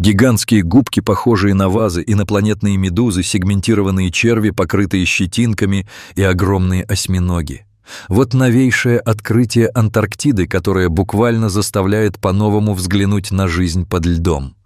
Гигантские губки, похожие на вазы, инопланетные медузы, сегментированные черви, покрытые щетинками и огромные осьминоги. Вот новейшее открытие Антарктиды, которое буквально заставляет по-новому взглянуть на жизнь под льдом.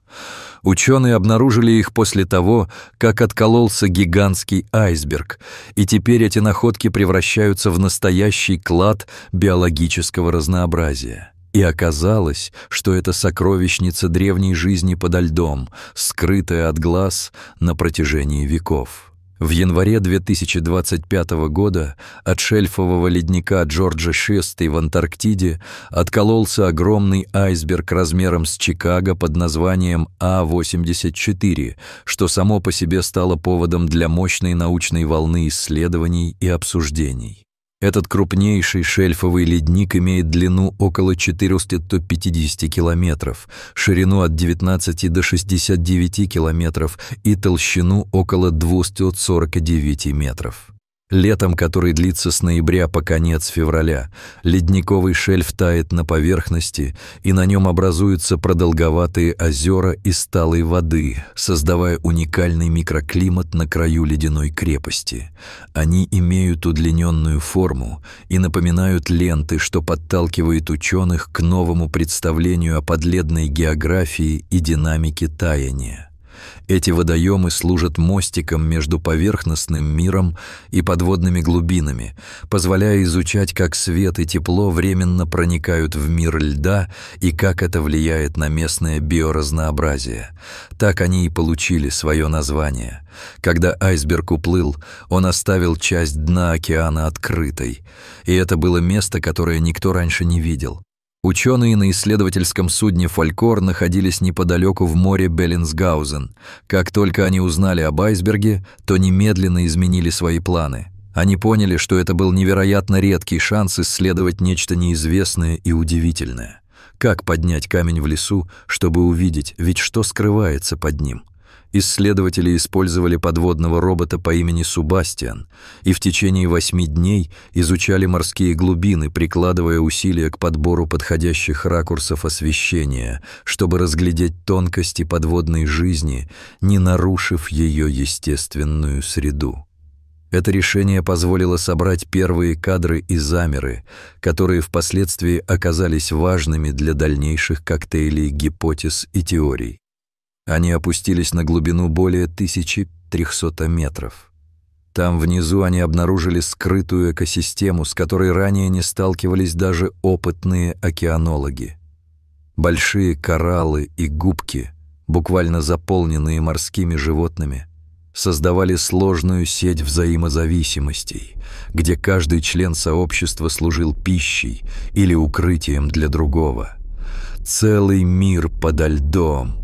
Ученые обнаружили их после того, как откололся гигантский айсберг, и теперь эти находки превращаются в настоящий клад биологического разнообразия. И оказалось, что это сокровищница древней жизни подо льдом, скрытая от глаз на протяжении веков. В январе 2025 года от шельфового ледника Джорджа Шестой в Антарктиде откололся огромный айсберг размером с Чикаго под названием А-84, что само по себе стало поводом для мощной научной волны исследований и обсуждений. Этот крупнейший шельфовый ледник имеет длину около 450 километров, ширину от 19 до 69 километров и толщину около 249 метров летом, который длится с ноября по конец февраля. Ледниковый шельф тает на поверхности, и на нем образуются продолговатые озера из сталой воды, создавая уникальный микроклимат на краю ледяной крепости. Они имеют удлиненную форму и напоминают ленты, что подталкивает ученых к новому представлению о подледной географии и динамике таяния. Эти водоемы служат мостиком между поверхностным миром и подводными глубинами, позволяя изучать, как свет и тепло временно проникают в мир льда и как это влияет на местное биоразнообразие. Так они и получили свое название. Когда айсберг уплыл, он оставил часть дна океана открытой, и это было место, которое никто раньше не видел. Ученые на исследовательском судне «Фолькор» находились неподалеку в море Беллинсгаузен. Как только они узнали об айсберге, то немедленно изменили свои планы. Они поняли, что это был невероятно редкий шанс исследовать нечто неизвестное и удивительное. Как поднять камень в лесу, чтобы увидеть, ведь что скрывается под ним – Исследователи использовали подводного робота по имени Субастиан и в течение восьми дней изучали морские глубины, прикладывая усилия к подбору подходящих ракурсов освещения, чтобы разглядеть тонкости подводной жизни, не нарушив ее естественную среду. Это решение позволило собрать первые кадры и замеры, которые впоследствии оказались важными для дальнейших коктейлей гипотез и теорий. Они опустились на глубину более 1300 метров. Там внизу они обнаружили скрытую экосистему, с которой ранее не сталкивались даже опытные океанологи. Большие кораллы и губки, буквально заполненные морскими животными, создавали сложную сеть взаимозависимостей, где каждый член сообщества служил пищей или укрытием для другого. Целый мир подо льдом —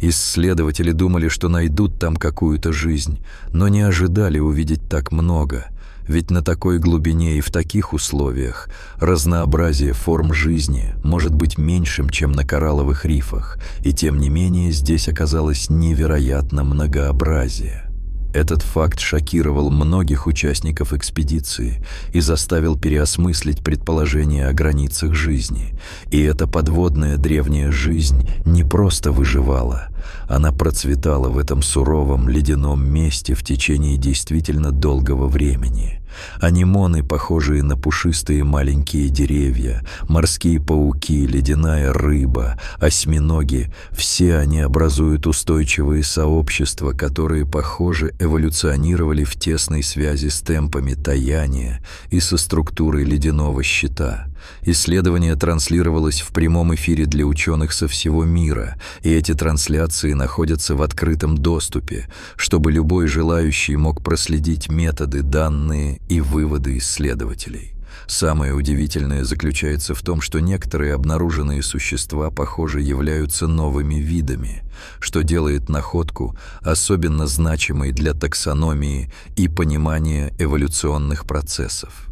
Исследователи думали, что найдут там какую-то жизнь, но не ожидали увидеть так много, ведь на такой глубине и в таких условиях разнообразие форм жизни может быть меньшим, чем на коралловых рифах, и тем не менее здесь оказалось невероятно многообразие. Этот факт шокировал многих участников экспедиции и заставил переосмыслить предположения о границах жизни. И эта подводная древняя жизнь не просто выживала – она процветала в этом суровом ледяном месте в течение действительно долгого времени. Анимоны, похожие на пушистые маленькие деревья, морские пауки, ледяная рыба, осьминоги – все они образуют устойчивые сообщества, которые, похоже, эволюционировали в тесной связи с темпами таяния и со структурой ледяного щита – Исследование транслировалось в прямом эфире для ученых со всего мира, и эти трансляции находятся в открытом доступе, чтобы любой желающий мог проследить методы, данные и выводы исследователей. Самое удивительное заключается в том, что некоторые обнаруженные существа, похоже, являются новыми видами, что делает находку особенно значимой для таксономии и понимания эволюционных процессов.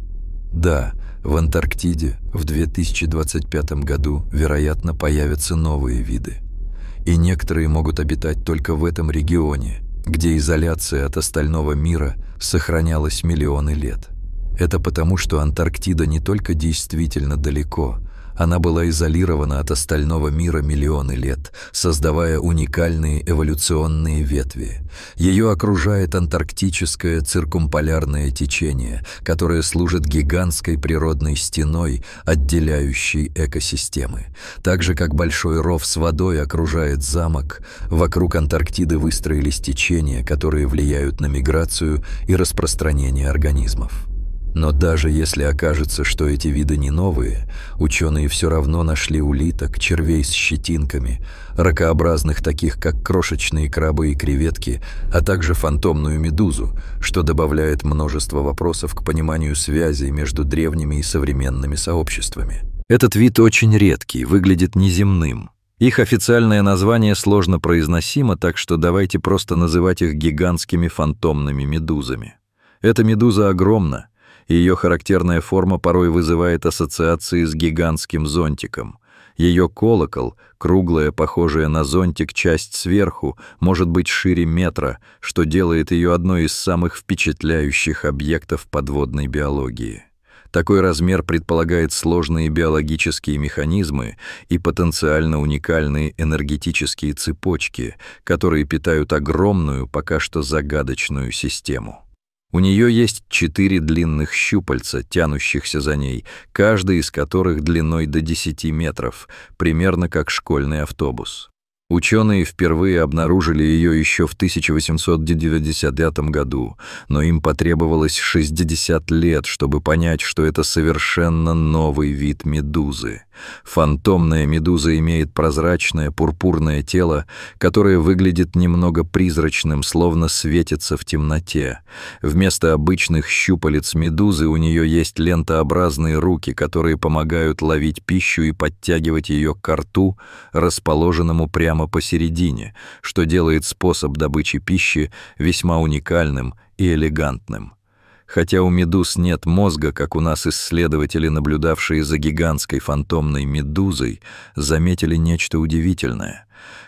Да, в Антарктиде в 2025 году, вероятно, появятся новые виды. И некоторые могут обитать только в этом регионе, где изоляция от остального мира сохранялась миллионы лет. Это потому, что Антарктида не только действительно далеко, она была изолирована от остального мира миллионы лет, создавая уникальные эволюционные ветви. Ее окружает антарктическое циркумполярное течение, которое служит гигантской природной стеной, отделяющей экосистемы. Так же, как большой ров с водой окружает замок, вокруг Антарктиды выстроились течения, которые влияют на миграцию и распространение организмов. Но даже если окажется, что эти виды не новые, ученые все равно нашли улиток, червей с щетинками, ракообразных таких, как крошечные крабы и креветки, а также фантомную медузу, что добавляет множество вопросов к пониманию связи между древними и современными сообществами. Этот вид очень редкий, выглядит неземным. Их официальное название сложно произносимо, так что давайте просто называть их гигантскими фантомными медузами. Эта медуза огромна – ее характерная форма порой вызывает ассоциации с гигантским зонтиком. Ее колокол, круглая, похожая на зонтик часть сверху, может быть шире метра, что делает ее одной из самых впечатляющих объектов подводной биологии. Такой размер предполагает сложные биологические механизмы и потенциально уникальные энергетические цепочки, которые питают огромную, пока что загадочную систему. У нее есть четыре длинных щупальца, тянущихся за ней, каждый из которых длиной до 10 метров, примерно как школьный автобус. Ученые впервые обнаружили ее еще в 1899 году, но им потребовалось 60 лет, чтобы понять, что это совершенно новый вид медузы. Фантомная медуза имеет прозрачное пурпурное тело, которое выглядит немного призрачным, словно светится в темноте. Вместо обычных щупалец медузы у нее есть лентообразные руки, которые помогают ловить пищу и подтягивать ее к рту, расположенному прямо посередине, что делает способ добычи пищи весьма уникальным и элегантным. Хотя у медуз нет мозга, как у нас исследователи, наблюдавшие за гигантской фантомной медузой, заметили нечто удивительное.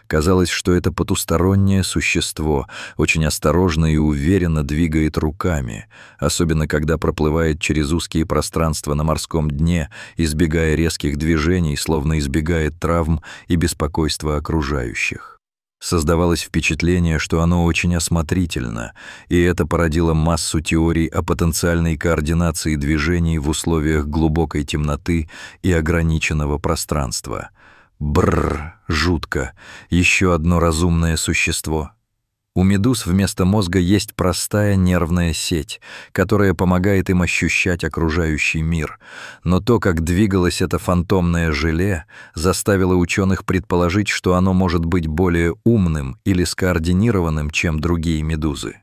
Казалось, что это потустороннее существо очень осторожно и уверенно двигает руками, особенно когда проплывает через узкие пространства на морском дне, избегая резких движений, словно избегает травм и беспокойства окружающих. Создавалось впечатление, что оно очень осмотрительно, и это породило массу теорий о потенциальной координации движений в условиях глубокой темноты и ограниченного пространства. Бррр, жутко, еще одно разумное существо — у медуз вместо мозга есть простая нервная сеть, которая помогает им ощущать окружающий мир. Но то, как двигалось это фантомное желе, заставило ученых предположить, что оно может быть более умным или скоординированным, чем другие медузы.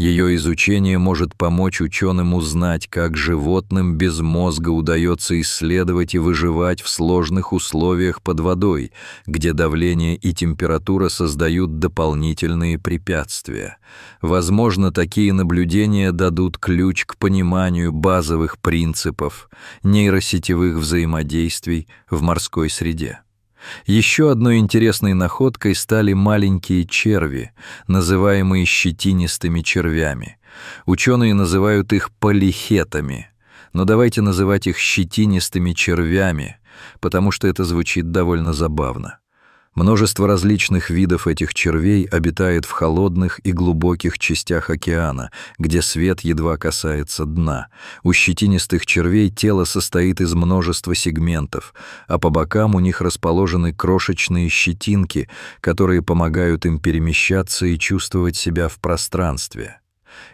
Ее изучение может помочь ученым узнать, как животным без мозга удается исследовать и выживать в сложных условиях под водой, где давление и температура создают дополнительные препятствия. Возможно, такие наблюдения дадут ключ к пониманию базовых принципов нейросетевых взаимодействий в морской среде. Еще одной интересной находкой стали маленькие черви, называемые щетинистыми червями. Ученые называют их полихетами, но давайте называть их щетинистыми червями, потому что это звучит довольно забавно. Множество различных видов этих червей обитает в холодных и глубоких частях океана, где свет едва касается дна. У щетинистых червей тело состоит из множества сегментов, а по бокам у них расположены крошечные щетинки, которые помогают им перемещаться и чувствовать себя в пространстве.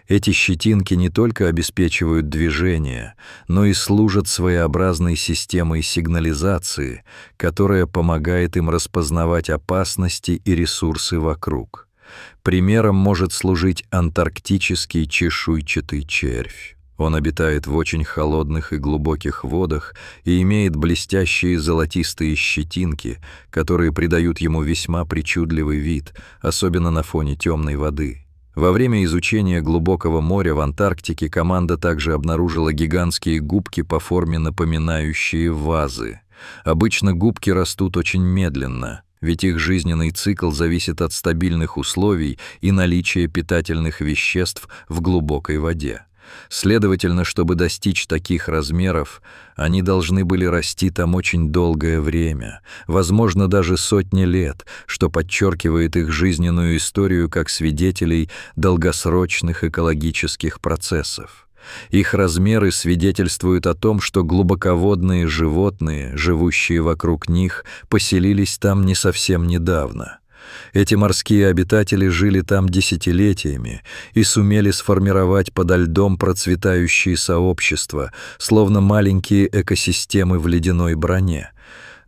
Эти щетинки не только обеспечивают движение, но и служат своеобразной системой сигнализации, которая помогает им распознавать опасности и ресурсы вокруг. Примером может служить антарктический чешуйчатый червь. Он обитает в очень холодных и глубоких водах и имеет блестящие золотистые щетинки, которые придают ему весьма причудливый вид, особенно на фоне темной воды. Во время изучения глубокого моря в Антарктике команда также обнаружила гигантские губки по форме напоминающие вазы. Обычно губки растут очень медленно, ведь их жизненный цикл зависит от стабильных условий и наличия питательных веществ в глубокой воде. Следовательно, чтобы достичь таких размеров, они должны были расти там очень долгое время, возможно, даже сотни лет, что подчеркивает их жизненную историю как свидетелей долгосрочных экологических процессов. Их размеры свидетельствуют о том, что глубоководные животные, живущие вокруг них, поселились там не совсем недавно. Эти морские обитатели жили там десятилетиями и сумели сформировать подо льдом процветающие сообщества, словно маленькие экосистемы в ледяной броне.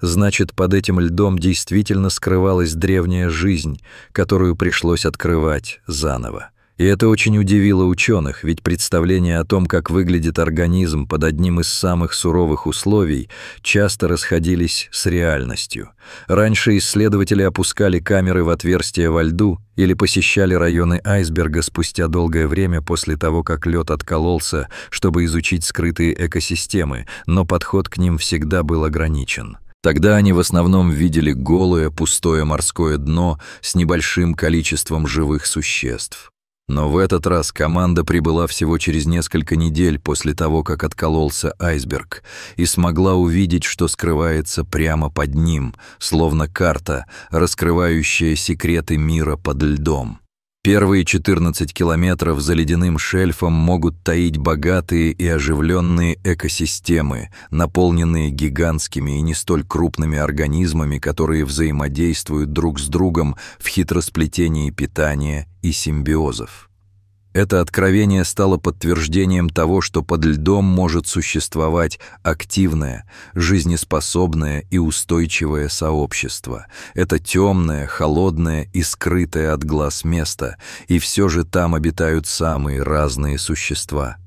Значит, под этим льдом действительно скрывалась древняя жизнь, которую пришлось открывать заново. И это очень удивило ученых, ведь представления о том, как выглядит организм под одним из самых суровых условий, часто расходились с реальностью. Раньше исследователи опускали камеры в отверстия во льду или посещали районы айсберга спустя долгое время после того, как лед откололся, чтобы изучить скрытые экосистемы, но подход к ним всегда был ограничен. Тогда они в основном видели голое, пустое морское дно с небольшим количеством живых существ. Но в этот раз команда прибыла всего через несколько недель после того, как откололся айсберг, и смогла увидеть, что скрывается прямо под ним, словно карта, раскрывающая секреты мира под льдом. Первые 14 километров за ледяным шельфом могут таить богатые и оживленные экосистемы, наполненные гигантскими и не столь крупными организмами, которые взаимодействуют друг с другом в хитросплетении питания и симбиозов. Это откровение стало подтверждением того, что под льдом может существовать активное, жизнеспособное и устойчивое сообщество. Это темное, холодное и скрытое от глаз место, и все же там обитают самые разные существа –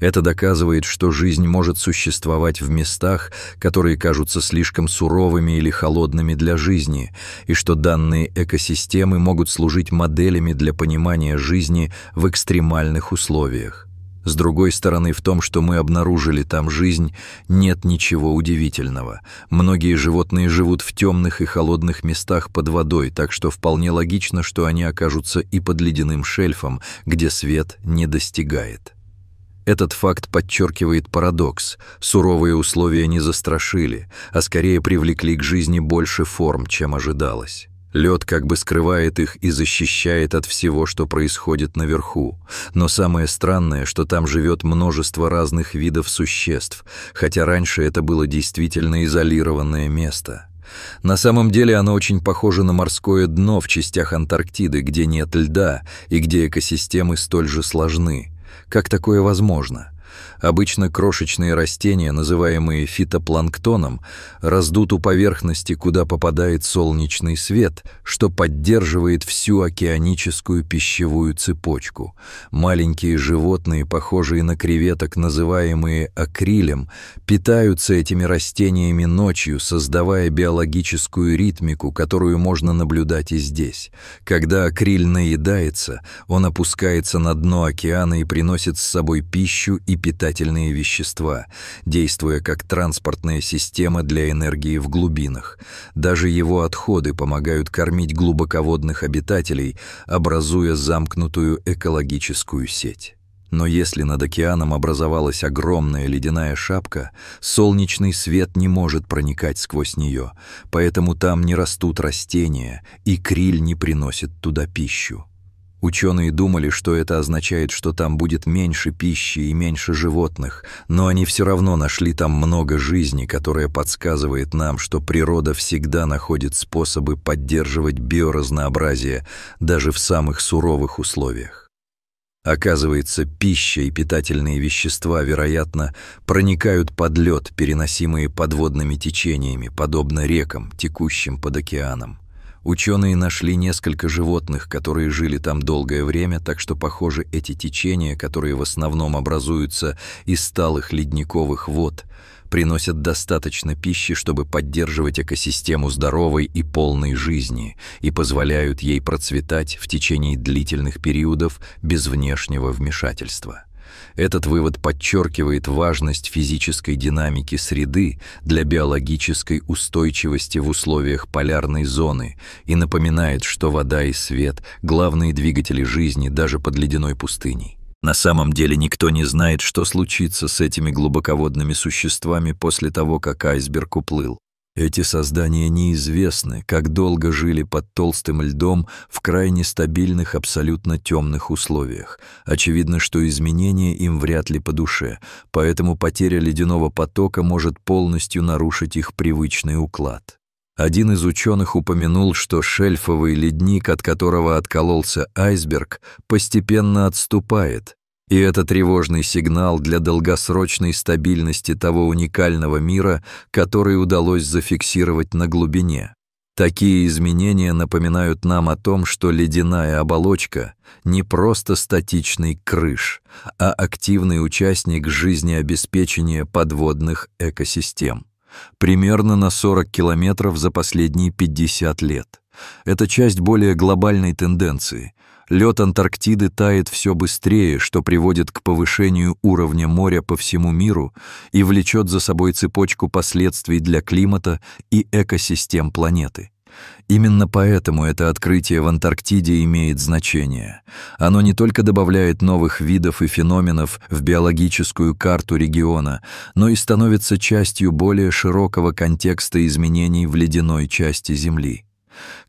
это доказывает, что жизнь может существовать в местах, которые кажутся слишком суровыми или холодными для жизни, и что данные экосистемы могут служить моделями для понимания жизни в экстремальных условиях. С другой стороны, в том, что мы обнаружили там жизнь, нет ничего удивительного. Многие животные живут в темных и холодных местах под водой, так что вполне логично, что они окажутся и под ледяным шельфом, где свет не достигает. Этот факт подчеркивает парадокс. Суровые условия не застрашили, а скорее привлекли к жизни больше форм, чем ожидалось. Лед как бы скрывает их и защищает от всего, что происходит наверху. Но самое странное, что там живет множество разных видов существ, хотя раньше это было действительно изолированное место. На самом деле оно очень похоже на морское дно в частях Антарктиды, где нет льда и где экосистемы столь же сложны. Как такое возможно? Обычно крошечные растения, называемые фитопланктоном, раздут у поверхности, куда попадает солнечный свет, что поддерживает всю океаническую пищевую цепочку. Маленькие животные, похожие на креветок, называемые акрилем, питаются этими растениями ночью, создавая биологическую ритмику, которую можно наблюдать и здесь. Когда акриль наедается, он опускается на дно океана и приносит с собой пищу и питание питательные вещества, действуя как транспортная система для энергии в глубинах. Даже его отходы помогают кормить глубоководных обитателей, образуя замкнутую экологическую сеть. Но если над океаном образовалась огромная ледяная шапка, солнечный свет не может проникать сквозь нее, поэтому там не растут растения, и криль не приносит туда пищу. Ученые думали, что это означает, что там будет меньше пищи и меньше животных, но они все равно нашли там много жизни, которая подсказывает нам, что природа всегда находит способы поддерживать биоразнообразие даже в самых суровых условиях. Оказывается, пища и питательные вещества, вероятно, проникают под лед, переносимые подводными течениями, подобно рекам, текущим под океаном. Ученые нашли несколько животных, которые жили там долгое время, так что, похоже, эти течения, которые в основном образуются из сталых ледниковых вод, приносят достаточно пищи, чтобы поддерживать экосистему здоровой и полной жизни и позволяют ей процветать в течение длительных периодов без внешнего вмешательства. Этот вывод подчеркивает важность физической динамики среды для биологической устойчивости в условиях полярной зоны и напоминает, что вода и свет – главные двигатели жизни даже под ледяной пустыней. На самом деле никто не знает, что случится с этими глубоководными существами после того, как айсберг уплыл. Эти создания неизвестны, как долго жили под толстым льдом в крайне стабильных, абсолютно темных условиях. Очевидно, что изменения им вряд ли по душе, поэтому потеря ледяного потока может полностью нарушить их привычный уклад. Один из ученых упомянул, что шельфовый ледник, от которого откололся айсберг, постепенно отступает, и это тревожный сигнал для долгосрочной стабильности того уникального мира, который удалось зафиксировать на глубине. Такие изменения напоминают нам о том, что ледяная оболочка — не просто статичный крыш, а активный участник жизнеобеспечения подводных экосистем. Примерно на 40 километров за последние 50 лет. Это часть более глобальной тенденции, Лед Антарктиды тает все быстрее, что приводит к повышению уровня моря по всему миру и влечет за собой цепочку последствий для климата и экосистем планеты. Именно поэтому это открытие в Антарктиде имеет значение. Оно не только добавляет новых видов и феноменов в биологическую карту региона, но и становится частью более широкого контекста изменений в ледяной части Земли.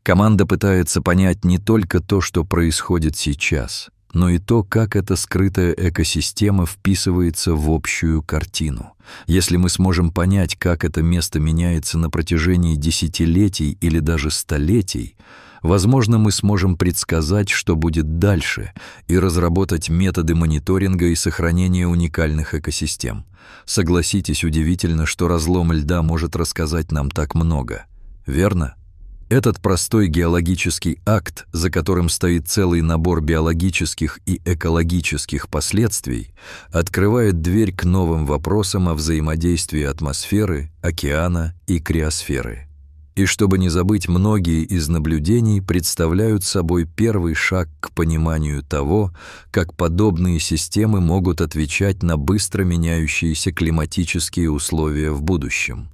Команда пытается понять не только то, что происходит сейчас, но и то, как эта скрытая экосистема вписывается в общую картину. Если мы сможем понять, как это место меняется на протяжении десятилетий или даже столетий, возможно, мы сможем предсказать, что будет дальше, и разработать методы мониторинга и сохранения уникальных экосистем. Согласитесь, удивительно, что разлом льда может рассказать нам так много. Верно? Этот простой геологический акт, за которым стоит целый набор биологических и экологических последствий, открывает дверь к новым вопросам о взаимодействии атмосферы, океана и криосферы. И чтобы не забыть, многие из наблюдений представляют собой первый шаг к пониманию того, как подобные системы могут отвечать на быстро меняющиеся климатические условия в будущем.